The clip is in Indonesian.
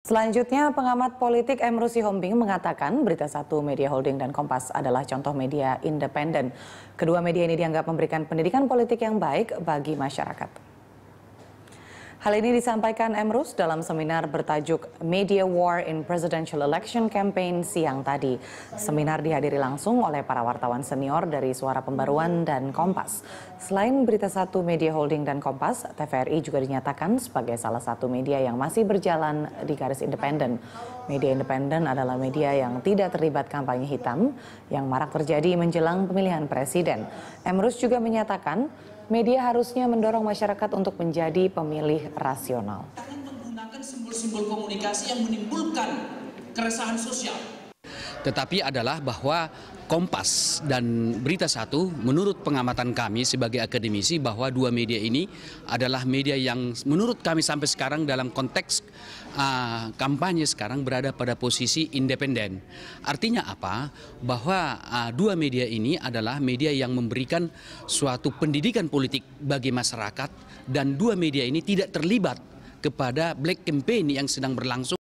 Selanjutnya, pengamat politik M. Rusi Hombing mengatakan Berita Satu Media Holding dan Kompas adalah contoh media independen. Kedua media ini dianggap memberikan pendidikan politik yang baik bagi masyarakat. Hal ini disampaikan Emrus dalam seminar bertajuk Media War in Presidential Election Campaign siang tadi. Seminar dihadiri langsung oleh para wartawan senior dari Suara Pembaruan dan Kompas. Selain Berita Satu Media Holding dan Kompas, TVRI juga dinyatakan sebagai salah satu media yang masih berjalan di garis independen. Media independen adalah media yang tidak terlibat kampanye hitam yang marak terjadi menjelang pemilihan presiden. Emrus juga menyatakan media harusnya mendorong masyarakat untuk menjadi pemilih rasional. Jangan menggunakan simbol-simbol komunikasi yang menimbulkan keresahan sosial tetapi adalah bahwa Kompas dan Berita Satu menurut pengamatan kami sebagai akademisi bahwa dua media ini adalah media yang menurut kami sampai sekarang dalam konteks uh, kampanye sekarang berada pada posisi independen. Artinya apa? Bahwa uh, dua media ini adalah media yang memberikan suatu pendidikan politik bagi masyarakat dan dua media ini tidak terlibat kepada black campaign yang sedang berlangsung